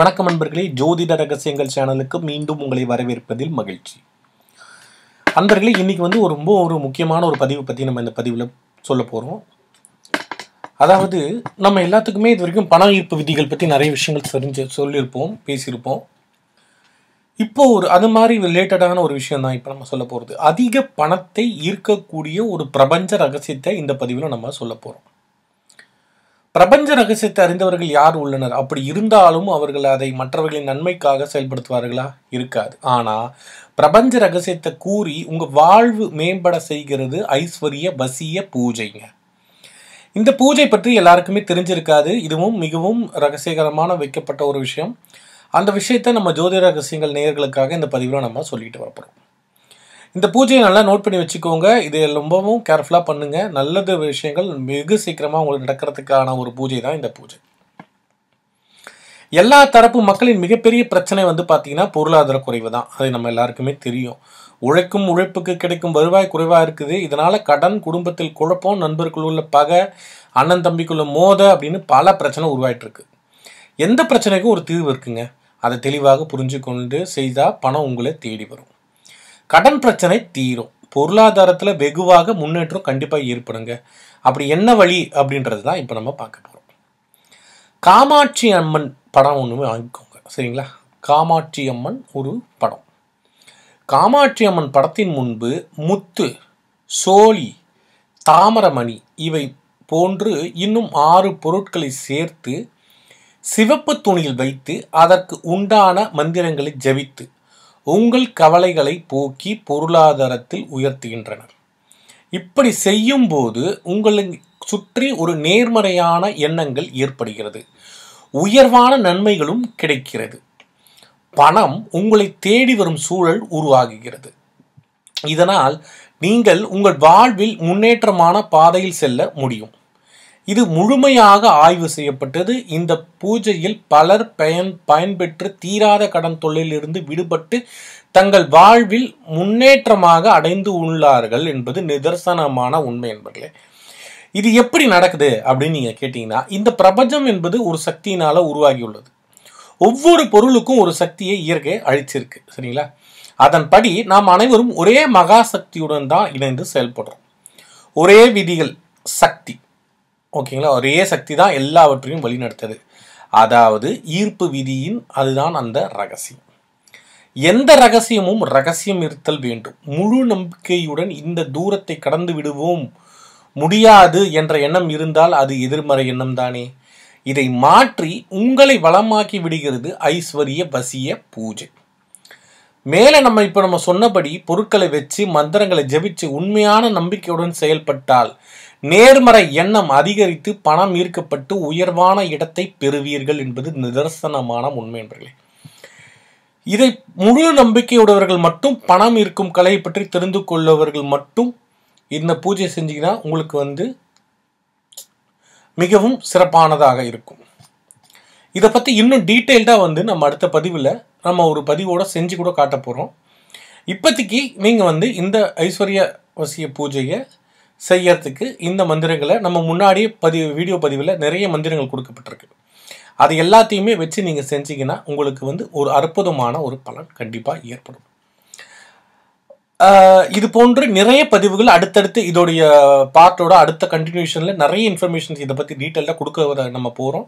வணக்கம் நண்பர்களே ஜோதிட ரகசியங்கள் சேனலுக்கு மீண்டும் உங்களை வரவேற்பதில் மகிழ்ச்சி அன்பர்களே இன்றைக்கி வந்து ஒரு ரொம்ப ஒரு முக்கியமான ஒரு பதிவு பற்றி நம்ம இந்த பதிவில் சொல்ல போகிறோம் அதாவது நம்ம எல்லாத்துக்குமே இது வரைக்கும் பண ஈர்ப்பு விதிகள் பற்றி நிறைய விஷயங்கள் தெரிஞ்சு சொல்லியிருப்போம் பேசியிருப்போம் இப்போ ஒரு அது மாதிரி ரிலேட்டடான ஒரு விஷயம் தான் இப்போ நம்ம சொல்ல போகிறது அதிக பணத்தை ஈர்க்கக்கூடிய ஒரு பிரபஞ்ச ரகசியத்தை இந்த பதிவில் நம்ம சொல்ல போகிறோம் பிரபஞ்ச ரகசியத்தை அறிந்தவர்கள் யார் உள்ளனர் அப்படி இருந்தாலும் அவர்கள் அதை மற்றவர்களின் நன்மைக்காக செயல்படுத்துவார்களா இருக்காது ஆனால் பிரபஞ்ச ரகசியத்தை கூறி உங்கள் வாழ்வு மேம்பட செய்கிறது ஐஸ்வர்ய வசிய பூஜைங்க இந்த பூஜை பற்றி எல்லாருக்குமே தெரிஞ்சிருக்காது இதுவும் மிகவும் ரகசியகரமான வைக்கப்பட்ட ஒரு விஷயம் அந்த விஷயத்தை நம்ம ஜோதிட ரகசியங்கள் நேர்களுக்காக இந்த பதிவில் நம்ம சொல்லிட்டு வரப்போகிறோம் இந்த பூஜையை நல்லா நோட் பண்ணி வச்சுக்கோங்க இது ரொம்பவும் கேர்ஃபுல்லாக பண்ணுங்கள் நல்லது விஷயங்கள் மிக சீக்கிரமாக உங்களுக்கு நடக்கிறதுக்கான ஒரு பூஜை தான் இந்த பூஜை எல்லா தரப்பு மக்களின் மிகப்பெரிய பிரச்சனை வந்து பார்த்தீங்கன்னா பொருளாதார குறைவு தான் அது நம்ம எல்லாருக்குமே தெரியும் உழைக்கும் உழைப்புக்கு கிடைக்கும் வருவாய் குறைவாக இருக்குது இதனால் கடன் குடும்பத்தில் குழப்பம் நண்பர்கள் உள்ள பகை அண்ணன் தம்பிக்குள்ள மோத அப்படின்னு பல பிரச்சனை உருவாயிட்டு இருக்கு எந்த பிரச்சனைக்கும் ஒரு தீர்வு இருக்குங்க அதை தெளிவாக புரிஞ்சு கொண்டு செய்தால் பணம் உங்களை தேடி வரும் கடன் பிரச்சனை தீரும் பொருளாதாரத்தில் வெகுவாக முன்னேற்றம் கண்டிப்பாக ஏற்படுங்க அப்படி என்ன வழி அப்படின்றது தான் இப்போ நம்ம பார்க்க போகிறோம் காமாட்சி அம்மன் படம் ஒன்று வாங்கிக்கோங்க சரிங்களா காமாட்சி அம்மன் ஒரு படம் காமாட்சி அம்மன் படத்தின் முன்பு முத்து சோழி தாமரமணி இவை போன்று இன்னும் ஆறு பொருட்களை சேர்த்து சிவப்பு துணியில் வைத்து அதற்கு உண்டான மந்திரங்களை ஜபித்து உங்கள் கவலைகளை போக்கி பொருளாதாரத்தில் உயர்த்துகின்றனர் இப்படி செய்யும்போது உங்களை சுற்றி ஒரு நேர்மறையான எண்ணங்கள் ஏற்படுகிறது உயர்வான நன்மைகளும் கிடைக்கிறது பணம் உங்களை தேடி வரும் சூழல் உருவாகுகிறது இதனால் நீங்கள் உங்கள் வாழ்வில் முன்னேற்றமான பாதையில் செல்ல முடியும் இது முழுமையாக ஆய்வு செய்யப்பட்டது இந்த பூஜையில் பலர் பயன் பயன்பெற்று தீராத கடன் தொழிலிருந்து விடுபட்டு தங்கள் வாழ்வில் முன்னேற்றமாக அடைந்து உள்ளார்கள் என்பது நிதர்சனமான உண்மை என்பர்களே இது எப்படி நடக்குது அப்படின்னு நீங்கள் கேட்டிங்கன்னா இந்த பிரபஞ்சம் என்பது ஒரு சக்தியினால் உருவாகியுள்ளது ஒவ்வொரு பொருளுக்கும் ஒரு சக்தியை இயற்கை அழிச்சிருக்கு சரிங்களா அதன்படி நாம் அனைவரும் ஒரே மகா சக்தியுடன் தான் இணைந்து செயல்படுறோம் ஒரே விதிகள் சக்தி ஓகேங்களா ஒரே சக்தி தான் எல்லாவற்றையும் வழிநடத்தது அதாவது ஈர்ப்பு விதியின் அதுதான் அந்த ரகசியம் எந்த ரகசியமும் ரகசியம் இருத்தல் வேண்டும் முழு நம்பிக்கையுடன் இந்த தூரத்தை கடந்து விடுவோம் முடியாது என்ற எண்ணம் இருந்தால் அது எதிர்மறை எண்ணம் தானே இதை மாற்றி உங்களை வளமாக்கி விடுகிறது ஐஸ்வர்ய வசிய பூஜை மேலே நம்ம இப்போ நம்ம சொன்னபடி பொருட்களை வச்சு மந்திரங்களை ஜபிச்சு உண்மையான நம்பிக்கையுடன் செயல்பட்டால் நேர்மறை எண்ணம் அதிகரித்து பணம் ஈர்க்கப்பட்டு உயர்வான இடத்தை பெறுவீர்கள் என்பது நிதர்சனமான உண்மை என்பர்களே இதை முழு நம்பிக்கையுடையவர்கள் மட்டும் பணம் இருக்கும் கலையை பற்றி தெரிந்து கொள்ளவர்கள் மட்டும் இந்த பூஜை செஞ்சீங்கன்னா உங்களுக்கு வந்து மிகவும் சிறப்பானதாக இருக்கும் இதை பற்றி இன்னும் டீட்டெயில்டாக வந்து நம்ம அடுத்த பதிவில் நம்ம ஒரு பதிவோடு செஞ்சு கூட காட்ட போகிறோம் இப்போதைக்கு நீங்கள் வந்து இந்த ஐஸ்வர்ய வசிய பூஜையை செய்யறதுக்கு இந்த மந்திரங்களை நம்ம முன்னாடியே பதிவு வீடியோ பதிவில் நிறைய மந்திரங்கள் கொடுக்கப்பட்டிருக்கு அது எல்லாத்தையுமே வச்சு நீங்கள் செஞ்சீங்கன்னா உங்களுக்கு வந்து ஒரு அற்புதமான ஒரு பலன் கண்டிப்பாக ஏற்படும் இது போன்று நிறைய பதிவுகள் அடுத்தடுத்து இதோடைய பார்ட்டோட அடுத்த கண்டினியூஷனில் நிறைய இன்ஃபர்மேஷன்ஸ் இதை பற்றி டீட்டெயிலாக கொடுக்க நம்ம போகிறோம்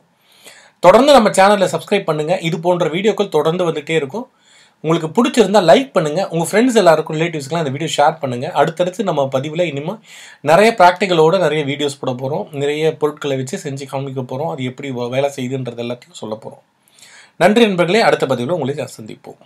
தொடர்ந்து நம்ம சேனலில் சப்ஸ்கிரைப் பண்ணுங்கள் இது போன்ற வீடியோக்கள் தொடர்ந்து வந்துகிட்டே இருக்கும் உங்களுக்கு பிடிச்சிருந்தா லைக் பண்ணுங்கள் உங்கள் ஃப்ரெண்ட்ஸ் எல்லாருக்கும் ரிலேட்டிவ்ஸ்க்குலாம் இந்த வீடியோ ஷேர் பண்ணுங்கள் அடுத்தடுத்து நம்ம பதிவில் இனிமேல் நிறைய ப்ராக்டிக்கலோடு நிறைய வீடியோஸ் போட போகிறோம் நிறைய பொருட்களை வச்சு செஞ்சு காமிக்க போகிறோம் அது எப்படி வேலை செய்யுதுன்றது எல்லாத்தையும் சொல்ல போகிறோம் நன்றி நண்பர்களே அடுத்த பதிவில் உங்களை சந்திப்போம்